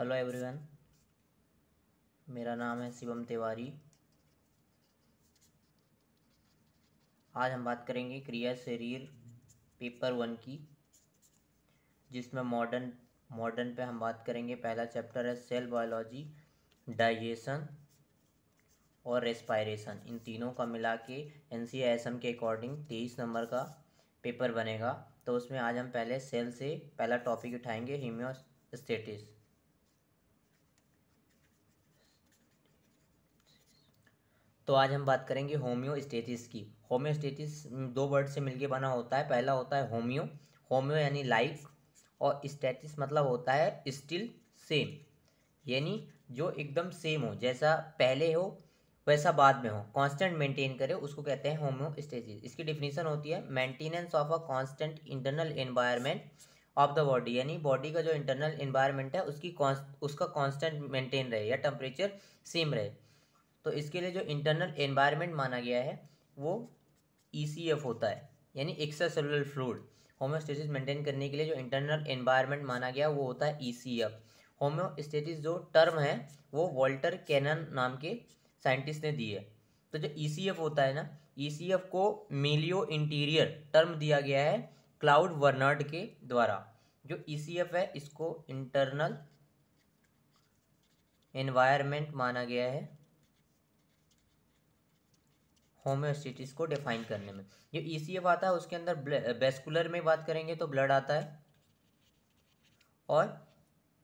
hello everyone मेरा नाम है शिवम तिवारी आज हम बात करेंगे क्रिया शरीर पेपर वन की जिसमें मॉडर्न मॉडर्न पे हम बात करेंगे पहला चैप्टर है सेल बायोलॉजी डाइजेशन और रेस्पायरेशन इन तीनों का मिला के एन के अकॉर्डिंग तेईस नंबर का पेपर बनेगा तो उसमें आज हम पहले सेल से पहला टॉपिक उठाएंगे हीमियोस्टेटिस तो आज हम बात करेंगे होम्योस्टेटिस की होम्योस्टेटिस दो वर्ड से मिलके बना होता है पहला होता है होम्यो होम्यो यानी लाइफ और स्टेटिस मतलब होता है स्टिल सेम यानी जो एकदम सेम हो जैसा पहले हो वैसा बाद में हो कांस्टेंट मेंटेन करे उसको कहते हैं होम्योस्टेसिस इसकी डिफिनीसन होती है maintenance of a constant internal environment of the body यानी बॉडी का जो इंटरनल एनवायरनमेंट है उसकी उसका कांस्टेंट मेंटेन रहे या टेम्परेचर सेम रहे तो इसके लिए जो इंटरनल एनवायरनमेंट माना गया है वो ई e होता है यानी extra cellular fluid homeostasis maintain करने के लिए जो इंटरनल एनवायरनमेंट माना गया वो होता है ई e होम्योस्टेसिस जो टर्म है वो वॉल्टर कैनन नाम के साइंटिस्ट ने दी है तो जो ई e होता है ना ई को मिलियो इंटीरियर टर्म दिया गया है क्लाउड वर्नर्ड के द्वारा जो ई है इसको इंटरनल एनवायरमेंट माना गया है होम्योस्टिटिस को डिफाइन करने में जो ई आता है उसके अंदर वेस्कुलर में बात करेंगे तो ब्लड आता है और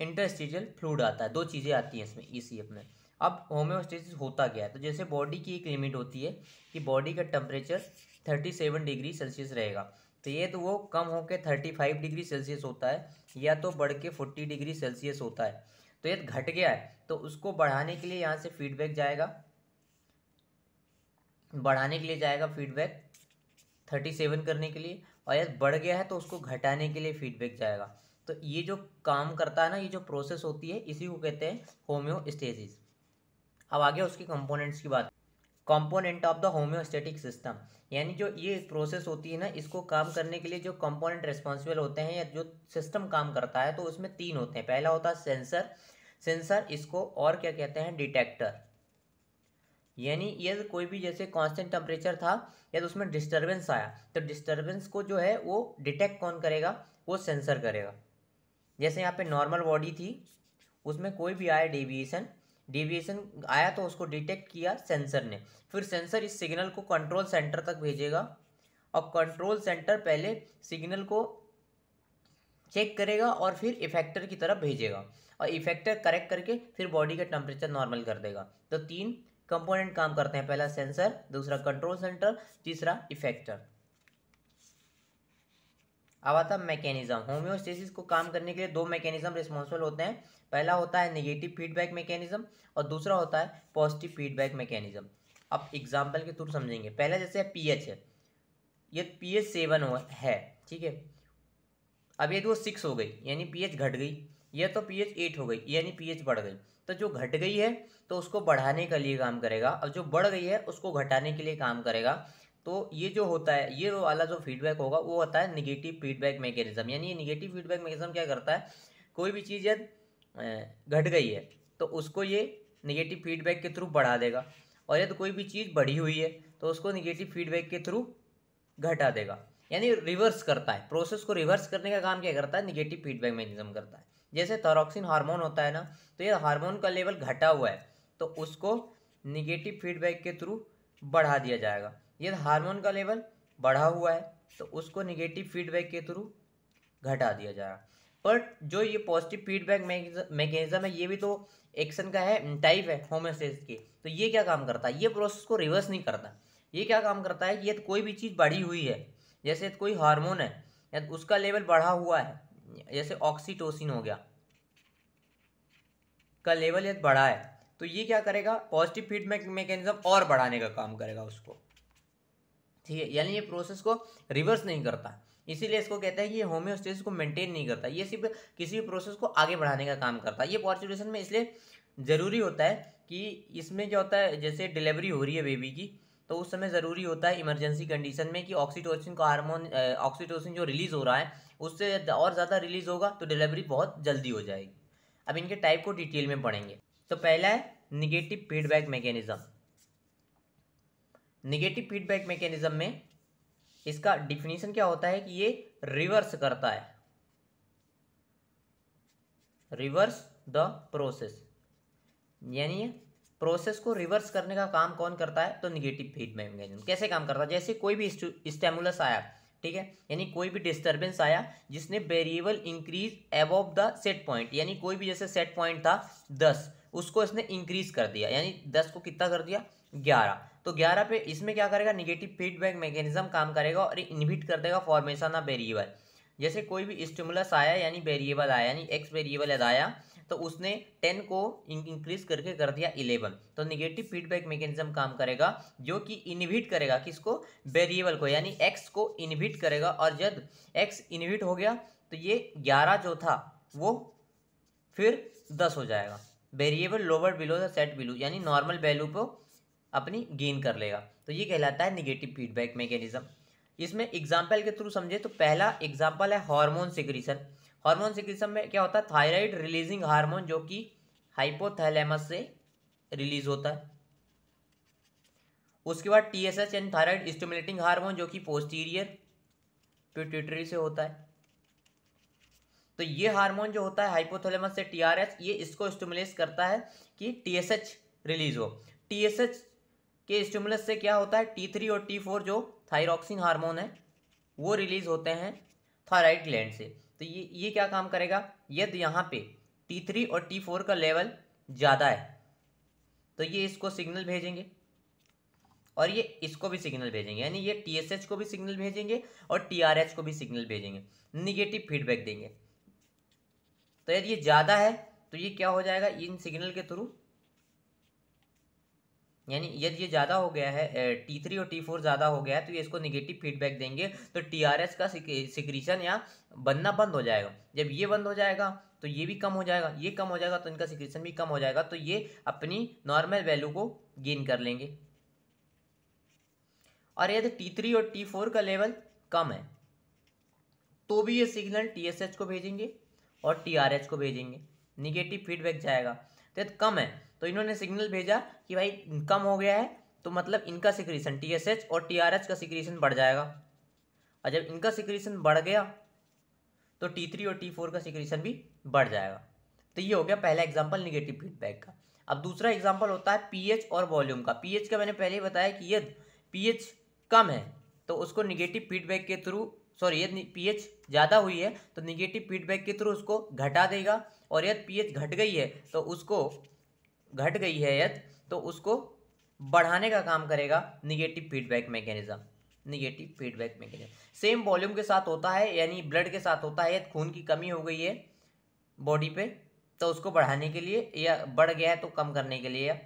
इंटरस्टिजल फ्लूड आता है दो चीज़ें आती हैं इसमें ई में अब होम्योस्टिटिस होता गया तो जैसे बॉडी की एक लिमिट होती है कि बॉडी का temperature thirty seven degree Celsius रहेगा तो ये तो वो कम होकर थर्टी फाइव डिग्री सेल्सियस होता है या तो बढ़ के फोर्टी डिग्री सेल्सियस होता है तो ये घट गया है तो उसको बढ़ाने के लिए यहाँ से फीडबैक जाएगा बढ़ाने के लिए जाएगा फीडबैक थर्टी सेवन करने के लिए और यदि बढ़ गया है तो उसको घटाने के लिए फीडबैक जाएगा तो ये जो काम करता है ना ये जो प्रोसेस होती है इसी को कहते हैं होम्योस्टेसिस अब आगे उसके कंपोनेंट्स की बात component of the homeostatic system यानी जो ये प्रोसेस होती है ना इसको काम करने के लिए जो कंपोनेंट रिस्पॉन्सिबल होते हैं या जो सिस्टम काम करता है तो उसमें तीन होते हैं पहला होता है सेंसर सेंसर इसको और क्या कहते हैं डिटेक्टर यानी यदि कोई भी जैसे कांस्टेंट टेम्परेचर था तो उसमें डिस्टरबेंस आया तो डिस्टरबेंस को जो है वो डिटेक्ट कौन करेगा वो सेंसर करेगा जैसे यहाँ पे नॉर्मल बॉडी थी उसमें कोई भी आया डेविएशन डेविएशन आया तो उसको डिटेक्ट किया सेंसर ने फिर सेंसर इस सिग्नल को कंट्रोल सेंटर तक भेजेगा और कंट्रोल सेंटर पहले सिग्नल को चेक करेगा और फिर इफेक्टर की तरफ भेजेगा और इफेक्टर करेक्ट करके फिर बॉडी का टेम्परेचर नॉर्मल कर देगा तो तीन कंपोनेंट काम करते हैं पहला सेंसर दूसरा कंट्रोल सेंटर तीसरा इफेक्टर अब आता है मैकेनिज्म होम्योस्टेसिस को काम करने के लिए दो मैकेनिज्म रिस्पॉन्सिबल होते हैं पहला होता है निगेटिव फीडबैक मैकेनिज्म और दूसरा होता है पॉजिटिव फीडबैक मैकेनिज्म अब एग्जाम्पल के थ्रू समझेंगे पहला जैसे पीएच है ये पीएच सेवन है ठीक है अब ये दो सिक्स हो गई यानी पीएच घट गई यह तो पी एच एट हो गई यानी पी एच बढ़ गई तो जो घट गई है तो उसको बढ़ाने के लिए काम करेगा और जो बढ़ गई है उसको घटाने के लिए काम करेगा तो ये जो होता है ये वाला जो फीडबैक होगा वो होता है निगेटिव फीडबैक मैकेनिज्म यानी ये निगेटिव फीडबैक मैकेनिज्म क्या करता है कोई भी चीज़ यद घट गई है तो उसको ये निगेटिव फीडबैक के थ्रू बढ़ा देगा और यदि कोई भी चीज़ बढ़ी हुई है तो उसको निगेटिव फीडबैक के थ्रू घटा देगा यानी रिवर्स करता है प्रोसेस को रिवर्स करने का काम क्या करता है निगेटिव फीडबैक मैकेनिज्म करता है जैसे थोरॉक्सिन हार्मोन होता है ना तो ये हार्मोन का लेवल घटा हुआ है तो उसको निगेटिव फीडबैक के थ्रू बढ़ा दिया जाएगा ये हार्मोन का लेवल बढ़ा हुआ है तो उसको निगेटिव फीडबैक के थ्रू घटा दिया जाएगा बट जो ये पॉजिटिव फीडबैक मैकेनिज्म है ये भी तो एक्शन का है टाइप है होमोसेस की तो ये क्या काम करता है ये प्रोसेस को रिवर्स नहीं करता ये क्या काम करता है ये कोई भी चीज़ बढ़ी हुई है जैसे कोई हार्मोन है या उसका लेवल बढ़ा हुआ है जैसे ऑक्सीटोसिन हो गया का लेवल यदि बढ़ा है तो ये क्या करेगा पॉजिटिव फीडबैक मैकेनिज्म और बढ़ाने का काम करेगा उसको ठीक है यानी ये प्रोसेस को रिवर्स नहीं करता इसीलिए इसको कहते हैं कि ये होम्योस्टेसिस को मेंटेन नहीं करता ये सिर्फ किसी भी प्रोसेस को आगे बढ़ाने का काम करता है ये पॉजिटिवेशन में इसलिए ज़रूरी होता है कि इसमें क्या होता है जैसे डिलीवरी हो रही है बेबी की तो उस समय ज़रूरी होता है इमरजेंसी कंडीशन में कि ऑक्सीटोसिन का हार्मोन ऑक्सीटोसिन जो रिलीज़ हो रहा है उससे और ज़्यादा रिलीज़ होगा तो डिलीवरी बहुत जल्दी हो जाएगी अब इनके टाइप को डिटेल में पढ़ेंगे तो पहला है negative feedback mechanism negative feedback mechanism में इसका डिफिनीशन क्या होता है कि ये रिवर्स करता है रिवर्स द प्रोसेस यानी प्रोसेस को रिवर्स करने का काम कौन करता है तो निगेटिव फीडबैक मैकेनिज्म कैसे काम करता है जैसे कोई भी स्टेमुलस आया ठीक है यानी कोई भी डिस्टर्बेंस आया जिसने variable increase above the set point यानी कोई भी जैसे सेट पॉइंट था दस उसको इसने इंक्रीज कर दिया यानी दस को कितना कर दिया ग्यारह तो ग्यारह पे इसमें क्या करेगा निगेटिव फीडबैक मैकेनिज्म काम करेगा और इनहिबिट कर देगा फॉर्मेशन ऑफ वेरिएबल जैसे कोई भी स्टिमुलस आया यानी वेरिएबल आया यानी एक्स वेरिएबल आया तो उसने टेन को इंक्रीज करके कर दिया इलेवन तो निगेटिव फीडबैक मैकेनिज्म काम करेगा जो कि इनविट करेगा किसको वेरिएबल को यानी एक्स को इनविट करेगा और जब एक्स इनविट हो गया तो ये ग्यारह जो था वो फिर दस हो जाएगा variable lower below the set below यानी नॉर्मल वैल्यू को अपनी गेन कर लेगा तो ये कहलाता है निगेटिव फीडबैक मैकेनिज्म इसमें एग्जाम्पल के थ्रू समझे तो पहला एग्जाम्पल है हार्मोन सिक्रीशन हार्मोन सिक्रीशन में क्या होता है थायराइड रिलीजिंग हार्मोन जो कि हाइपोथैलेमस से रिलीज होता है उसके बाद T S H and thyroid stimulating hormone जो कि पोस्टीरियर पिट्यूटरी से होता है तो ये हार्मोन जो होता है हाइपोथैलेमस से टीआरएच ये इसको स्टिमुलेस करता है कि टीएसएच रिलीज हो टीएसएच के स्टिमुलस से क्या होता है टी थ्री और टी फोर जो थायरॉक्सिन हार्मोन है वो रिलीज होते हैं थायराइड ग्लैंड से तो ये ये क्या काम करेगा यदि यहाँ पे टी थ्री और टी फोर का लेवल ज़्यादा है तो ये इसको सिग्नल भेजेंगे और ये इसको भी सिग्नल भेजेंगे यानी ये टी एस एच को भी सिग्नल भेजेंगे और टी आर एच को भी सिग्नल भेजेंगे निगेटिव फीडबैक देंगे तो यदि ये ज़्यादा है तो ये क्या हो जाएगा इन सिग्नल के थ्रू यानी यदि ये ज़्यादा हो गया है टी थ्री और टी फोर ज़्यादा हो गया है तो ये इसको निगेटिव फीडबैक देंगे तो टी आर एस का सिक्रीशन या बनना बंद हो जाएगा जब ये बंद हो जाएगा तो ये भी कम हो जाएगा ये कम हो जाएगा तो इनका सिक्रीशन भी कम हो जाएगा तो ये अपनी नॉर्मल वैल्यू को गेन कर लेंगे और यदि टी थ्री और टी फोर का लेवल कम है तो भी ये सिग्नल टी एस एच को भेजेंगे और टी आर एच को भेजेंगे निगेटिव फीडबैक जाएगा तो कम है तो इन्होंने सिग्नल भेजा कि भाई कम हो गया है तो मतलब इनका सिक्रीशन टी और टी का सिक्रीशन बढ़ जाएगा और जब इनका सिक्रीशन बढ़ गया तो टी थ्री और टी फोर का सिक्रीशन भी बढ़ जाएगा तो ये हो गया पहला एग्जाम्पल निगेटिव फीडबैक का अब दूसरा एग्जाम्पल होता है पीएच और वॉल्यूम का पीएच का मैंने पहले ही बताया कि यदि पीएच कम है तो उसको निगेटिव फीडबैक के थ्रू सॉरी यदि पीएच ज़्यादा हुई है तो निगेटिव फीडबैक के थ्रू उसको घटा देगा और यदि पीएच घट गई है तो उसको घट गई है यथ तो उसको बढ़ाने का काम करेगा negative feedback mechanism negative feedback mechanism same volume के साथ होता है यानी ब्लड के साथ होता है यदि खून की कमी हो गई है बॉडी पे तो उसको बढ़ाने के लिए या बढ़ गया है तो कम करने के लिए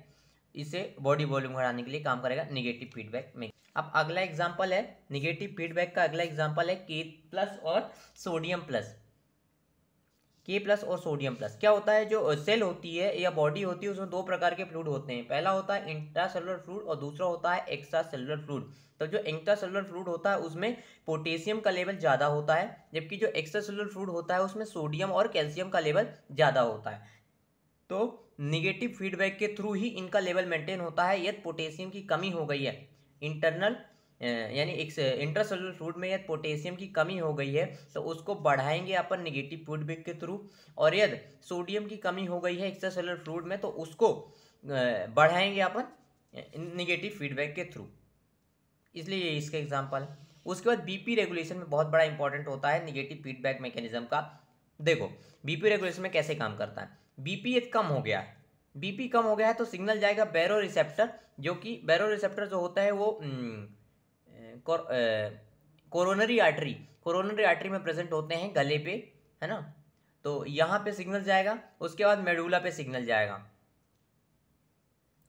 इसे बॉडी वॉल्यूम बढ़ाने के लिए काम करेगा निगेटिव फीडबैक में अब अगला एग्जाम्पल है निगेटिव फीडबैक का अगला एग्जाम्पल है के प्लस और सोडियम प्लस के प्लस और सोडियम प्लस क्या होता है जो सेल uh, होती है या बॉडी होती है उसमें दो प्रकार के फ्लूड होते हैं पहला होता है इंट्रा सेलुलर फ्लूड और दूसरा होता है एक्स्ट्रा सेलुलर फ्लूड तो जो इंट्रा सेलुलर फ्लूड होता है उसमें पोटेशियम का लेवल ज़्यादा होता है जबकि जो एक्स्ट्रा सेलुलर फ्लूड होता है उसमें सोडियम और कैल्शियम का लेवल ज़्यादा होता है तो निगेटिव फीडबैक के थ्रू ही इनका लेवल मेंटेन होता है यदि पोटेशियम की कमी हो गई है इंटरनल यानी एक इंट्रासेलुलर फ्लूड में यदि पोटेशियम की कमी हो गई है तो उसको बढ़ाएंगे अपन निगेटिव फीडबैक के थ्रू और यदि सोडियम की कमी हो गई है एक्स्ट्रासेलुलर फ्लूड में तो उसको बढ़ाएंगे अपन निगेटिव फीडबैक के थ्रू इसलिए ये इसका एग्जाम्पल है उसके बाद बीपी रेगुलेशन में बहुत बड़ा इंपॉर्टेंट होता है निगेटिव फीडबैक मैकेनिज्म का देखो बीपी रेगुलेशन में कैसे काम करता है बीपी यदि कम हो गया है बीपी कम हो गया है तो सिग्नल जाएगा बैरो रिसेप्टर जो कि बैरो रिसेप्टर जो होता है वो न, hmm, coronary artery coronary artery में प्रेजेंट होते हैं गले पे है ना तो यहाँ पे सिग्नल जाएगा उसके बाद मेडुला पे सिग्नल जाएगा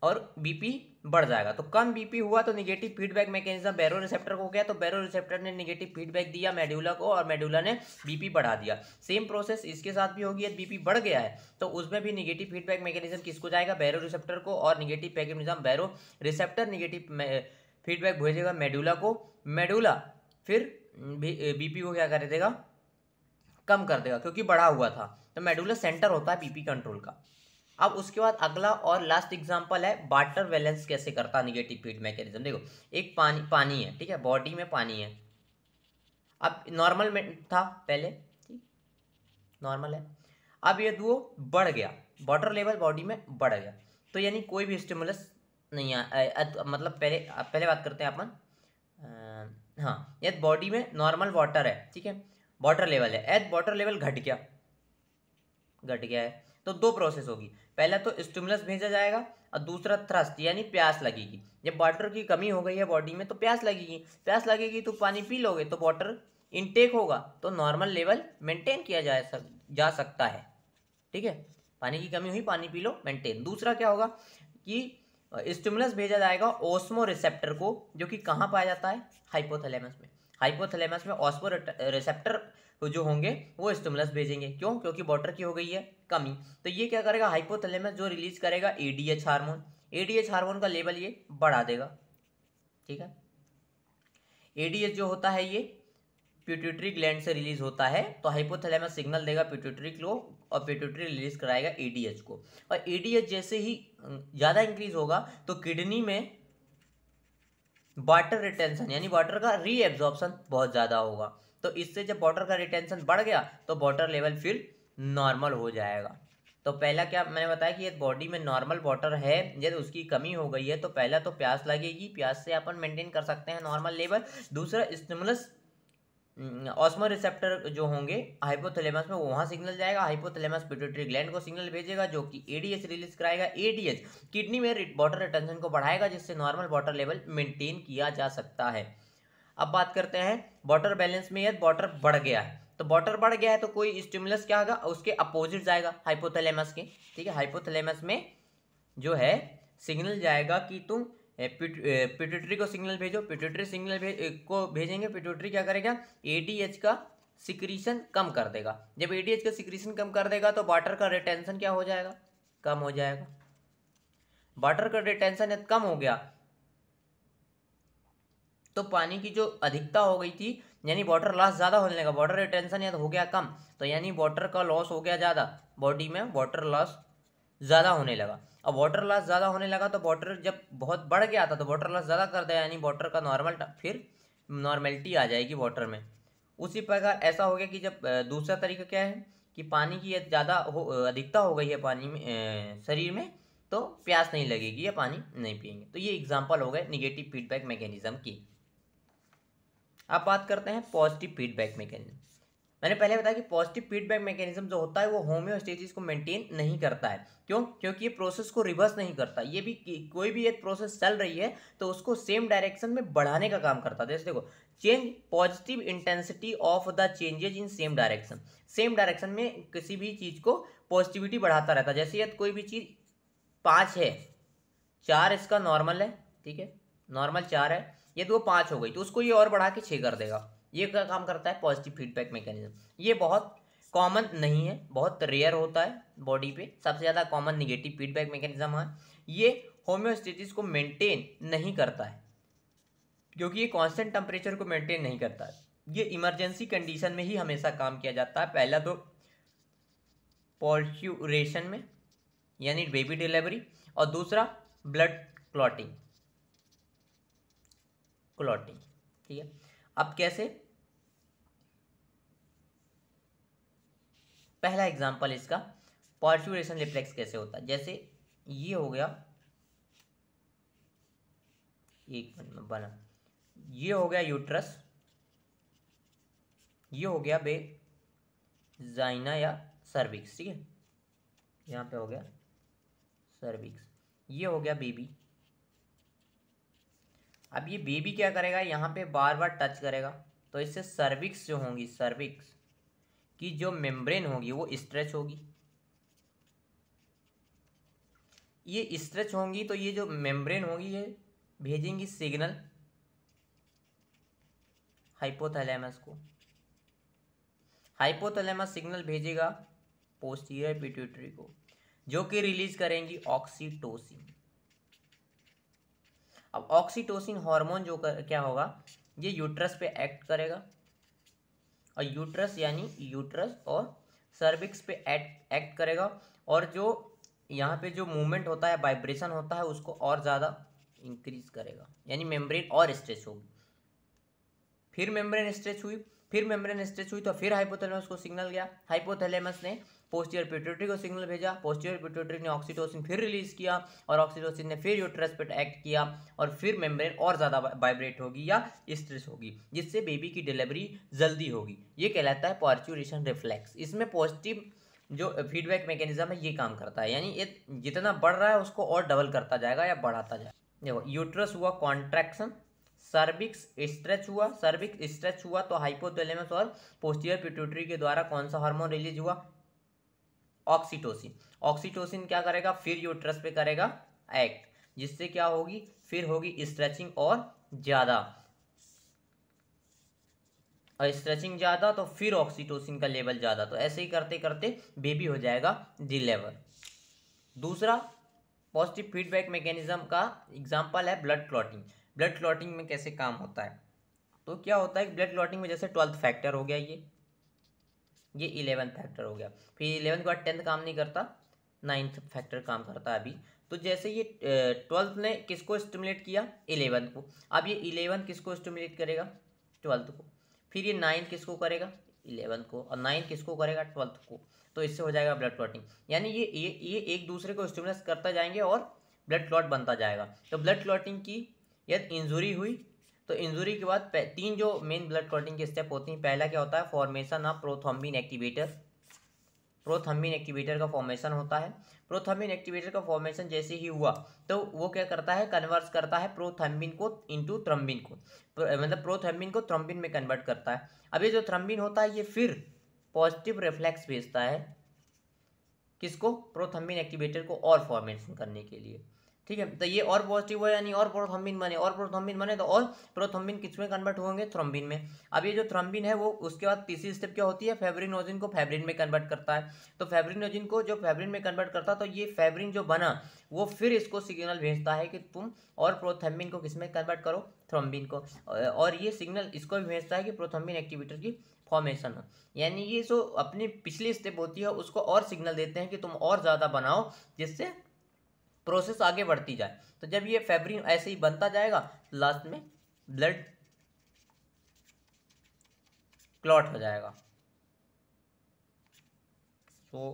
और बीपी बढ़ जाएगा तो कम बीपी हुआ तो negative feedback mechanism baroreceptor को गया तो बैरो रिसेप्टर ने निगेटिव फीडबैक दिया मेडुला को और मेडुला ने बीपी बढ़ा दिया सेम प्रोसेस इसके साथ भी होगी यदि बीपी बढ़ गया है तो उसमें भी निगेटिव फीडबैक मैकेनिज्म किसको जाएगा बैरो रिसेप्टर को और negative mechanism baroreceptor negative feedback भेजेगा मेडुला को मेडुला फिर बीपी को क्या कर देगा कम कर देगा क्योंकि बढ़ा हुआ था तो मेडुला सेंटर होता है बीपी कंट्रोल का अब उसके बाद अगला और लास्ट एग्जाम्पल है वाटर बैलेंस कैसे करता है निगेटिव फीड मैकेनिज्म देखो एक पानी पानी है ठीक है बॉडी में पानी है अब नॉर्मल में था पहले ठीक नॉर्मल है अब ये दो बढ़ गया वाटर लेवल बॉडी में बढ़ गया तो यानी कोई भी स्टिमुलस नहीं आ, मतलब पहले पहले बात करते हैं अपन हाँ यद बॉडी में नॉर्मल वाटर है ठीक है वाटर लेवल है एद वाटर लेवल घट गया घट गया है तो दो प्रोसेस होगी पहला तो स्टिमुलस भेजा जाएगा और दूसरा थ्रस्ट यानी प्यास लगेगी जब वाटर की कमी हो गई है बॉडी में तो प्यास लगेगी प्यास लगेगी तो पानी पी लोगे तो वाटर इनटेक होगा तो नॉर्मल लेवल मेंटेन किया जा सक जा सकता है ठीक है पानी की कमी हुई पानी पी लो मेंटेन दूसरा क्या होगा कि स्टिमुलस भेजा जाएगा ओस्मो रिसेप्टर को जो कि कहाँ पाया जाता है हाइपोथैलेमस में हाइपोथैलेमस में ओस्मो रिसेप्टर जो होंगे वो स्टिमुलस भेजेंगे क्यों क्योंकि वाटर की हो गई है कमी तो ये क्या करेगा हाइपोथैलेमस जो रिलीज करेगा एडीएच डी एडीएच हारमोन का लेवल ये बढ़ा देगा ठीक है एडीएच जो होता है ये प्यूटरी ग्लैंड से रिलीज होता है तो हाइपोथैलेमस सिग्नल देगा प्यूटरी को और प्यूटरी रिलीज कराएगा एडीएच को और एडीएच जैसे ही ज़्यादा इंक्रीज होगा तो किडनी में वाटर रिटेंशन यानी वाटर का रीएब्जॉर्प्शन बहुत ज़्यादा होगा तो इससे जब वाटर का रिटेंशन बढ़ गया तो वाटर लेवल फिर नॉर्मल हो जाएगा तो पहला क्या मैंने बताया कि यदि बॉडी में नॉर्मल वाटर है यदि उसकी कमी हो गई है तो पहला तो प्यास लगेगी प्यास से अपन मेंटेन कर सकते हैं नॉर्मल लेवल दूसरा स्टिमुलस ऑस्मो हम्म, रिसेप्टर जो होंगे हाइपोथैलेमस में वहाँ सिग्नल जाएगा हाइपोथैलेमस पिट्यूटरी ग्लैंड को सिग्नल भेजेगा जो कि एडीएस रिलीज कराएगा एडीएस किडनी में वाटर रिटेंशन को बढ़ाएगा जिससे नॉर्मल वाटर लेवल मेंटेन किया जा सकता है अब बात करते हैं वाटर बैलेंस में यदि वाटर बढ़ गया है तो वाटर बढ़ गया है तो कोई स्टिमुलस क्या होगा उसके अपोजिट जाएगा हाइपोथैलेमस के ठीक है हाइपोथैलेमस में जो है सिग्नल जाएगा कि तुम पिट्यूटरी को सिग्नल भेजो पिट्यूटरी सिग्नल भेज को भेजेंगे पिट्यूटरी क्या करेगा एडीएच का सिक्रीशन कम कर देगा जब एडीएच का सिक्रीशन कम कर देगा तो वाटर का रिटेंशन क्या हो जाएगा कम हो जाएगा वाटर का रिटेंशन यदि कम हो गया तो पानी की जो अधिकता हो गई थी यानी वाटर लॉस ज़्यादा होने लगा वाटर रिटेंशन यदि हो गया कम तो यानी वाटर का लॉस हो गया ज़्यादा बॉडी में वाटर लॉस ज़्यादा होने लगा अब वाटर लॉस ज़्यादा होने लगा तो वाटर जब बहुत बढ़ गया था तो वाटर लॉस ज़्यादा कर दिया यानी वाटर का नॉर्मल फिर नॉर्मेलिटी आ जाएगी वाटर में उसी प्रकार ऐसा हो गया कि जब दूसरा तरीका क्या है कि पानी की ज़्यादा हो अधिकता हो गई है पानी में शरीर में तो प्यास नहीं लगेगी या पानी नहीं पिएंगे तो ये एग्जाम्पल हो गए निगेटिव फीडबैक मैकेनिज़म की अब बात करते हैं पॉजिटिव फीडबैक मैकेनिज्म मैंने पहले बताया कि पॉजिटिव फीडबैक मैकेनिज्म जो होता है वो होम्योस्टेसिस को मेंटेन नहीं करता है क्यों क्योंकि ये प्रोसेस को रिवर्स नहीं करता ये भी कोई भी एक प्रोसेस चल रही है तो उसको सेम डायरेक्शन में बढ़ाने का काम करता है जैसे देखो change positive intensity of the changes in same direction same direction में किसी भी चीज़ को पॉजिटिविटी बढ़ाता रहता जैसे यदि कोई भी चीज़ पाँच है चार इसका नॉर्मल है ठीक है नॉर्मल चार है यदि वो पाँच हो गई तो उसको ये और बढ़ा के छः कर देगा ये क्या काम करता है पॉजिटिव फीडबैक मैकेनिज्म ये बहुत कॉमन नहीं है बहुत रेयर होता है बॉडी पे सबसे ज़्यादा कॉमन निगेटिव फीडबैक मैकेनिज्म है ये होम्योस्टेसिस को मेंटेन नहीं करता है क्योंकि ये कांस्टेंट टेम्परेचर को मेंटेन नहीं करता है ये इमरजेंसी कंडीशन में ही हमेशा काम किया जाता है पहला तो पॉल्यूरेशन में यानी बेबी डिलीवरी और दूसरा ब्लड क्लॉटिंग क्लॉटिंग ठीक है अब कैसे पहला एग्जाम्पल इसका पॉजिटिव रेशन रिफ्लेक्स कैसे होता है जैसे ये हो गया एक मिनट में बना ये हो गया यूट्रस ये हो गया बे जाइना या सर्विक्स ठीक है यहाँ पे हो गया सर्विक्स ये हो गया बेबी अब ये बेबी क्या करेगा यहाँ पे बार बार टच करेगा तो इससे सर्विक्स जो होंगी सर्विक्स की जो मेम्ब्रेन होगी वो स्ट्रेच होगी ये स्ट्रेच होंगी तो ये जो मेम्ब्रेन होगी ये भेजेंगी सिग्नल हाइपोथैलेमस को हाइपोथैलेमस सिग्नल भेजेगा पोस्टीरियर पिट्यूटरी को जो कि रिलीज करेंगी ऑक्सीटोसिन अब ऑक्सीटोसिन हार्मोन जो कर, क्या होगा ये यूट्रस पे एक्ट करेगा और यूट्रस यानी यूट्रस और सर्विक्स पे एक्ट एक्ट करेगा और जो यहाँ पे जो मूवमेंट होता है वाइब्रेशन होता है उसको और ज़्यादा इंक्रीज करेगा यानी मेम्ब्रेन और स्ट्रेच होगी फिर मेम्ब्रेन स्ट्रेच हुई फिर मेम्ब्रेन स्ट्रेच हुई तो फिर हाइपोथैलेमस को सिग्नल गया हाइपोथैलेमस ने पोस्टियर पिट्यूटरी को सिग्नल भेजा पोस्टियर पिट्यूटरी ने ऑक्सीटोसिन फिर रिलीज किया और ऑक्सीटोसिन ने फिर यूट्रस पर एक्ट किया और फिर मेम्ब्रेन और ज़्यादा वाइब्रेट होगी या स्ट्रेस होगी जिससे बेबी की डिलीवरी जल्दी होगी ये कहलाता है पॉर्चुरेशन रिफ्लेक्स इसमें पॉजिटिव जो फीडबैक मैकेनिज्म है ये काम करता है यानी ये जितना बढ़ रहा है उसको और डबल करता जाएगा या बढ़ाता जाएगा देखो यूट्रस हुआ कॉन्ट्रैक्शन सर्विक्स स्ट्रेच हुआ सर्विक्स स्ट्रेच हुआ तो हाइपोथैलेमस और पोस्टियर पिट्यूटरी के द्वारा कौन सा हार्मोन रिलीज हुआ ऑक्सीटोसिन ऑक्सीटोसिन क्या करेगा फिर यूट्रस पे करेगा एक्ट जिससे क्या होगी फिर होगी स्ट्रेचिंग और ज़्यादा और स्ट्रेचिंग ज़्यादा तो फिर ऑक्सीटोसिन का लेवल ज़्यादा तो ऐसे ही करते करते बेबी हो जाएगा डिलेवर दूसरा पॉजिटिव फीडबैक मैकेनिज्म का एग्जाम्पल है ब्लड क्लॉटिंग ब्लड क्लॉटिंग में कैसे काम होता है तो क्या होता है ब्लड क्लॉटिंग में जैसे ट्वेल्थ फैक्टर हो गया ये ये इलेवंथ फैक्टर हो गया फिर इलेवंथ के बाद टेंथ काम नहीं करता नाइन्थ फैक्टर काम करता अभी तो जैसे ये ट्वेल्थ ने किसको स्टिमुलेट किया इलेवंथ को अब ये इलेवंथ किसको स्टिमुलेट करेगा ट्वेल्थ को फिर ये नाइन्थ किसको करेगा इलेवंथ को और नाइन्थ किसको करेगा ट्वेल्थ को तो इससे हो जाएगा ब्लड क्लॉटिंग यानी ये ये ये एक दूसरे को स्टिमुलेट करता जाएंगे और ब्लड क्लॉट बनता जाएगा तो ब्लड क्लॉटिंग की यदि इंजुरी हुई तो इंजुरी के बाद तीन जो मेन ब्लड क्लॉटिंग के स्टेप होते हैं पहला क्या होता है formation of prothrombin activator prothrombin activator का फॉर्मेशन होता है प्रोथम्बिन एक्टिवेटर का फॉर्मेशन जैसे ही हुआ तो वो क्या करता है कन्वर्स करता है प्रोथम्बिन को इंटू थ्रम्बिन को मतलब प्रोथम्बिन को थ्रम्बिन में कन्वर्ट करता है अब ये जो थ्रम्बिन होता है ये फिर पॉजिटिव रिफ्लेक्स भेजता है किसको प्रोथम्बिन एक्टिवेटर को और फॉर्मेशन करने के लिए ठीक है तो ये और पॉजिटिव है यानी और प्रोथम्बिन बने और प्रोथम्बिन बने तो और प्रोथम्बिन किस में कन्वर्ट होंगे थ्रोम्बिन में अब ये जो थ्रोम्बिन है वो उसके बाद तीसरी स्टेप क्या होती है फेब्रिनोजिन को फेब्रिन में कन्वर्ट करता है तो फेब्रिनोजिन को जो फेब्रिन में कन्वर्ट करता है तो ये फेब्रिन जो बना वो फिर इसको सिग्नल भेजता है कि तुम और प्रोथम्बिन को किस में कन्वर्ट करो थ्रोम्बिन को और ये सिग्नल इसको भी भेजता है कि प्रोथम्बिन एक्टिवेटर की फॉर्मेशन हो यानी ये जो अपनी पिछली स्टेप होती है उसको और सिग्नल देते हैं कि तुम और ज़्यादा बनाओ जिससे प्रोसेस आगे बढ़ती जाए तो जब ये फेब्रिन ऐसे ही बनता जाएगा तो लास्ट में ब्लड क्लॉट हो जाएगा so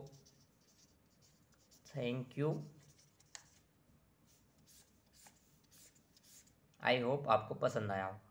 thank you I hope आपको पसंद आया हो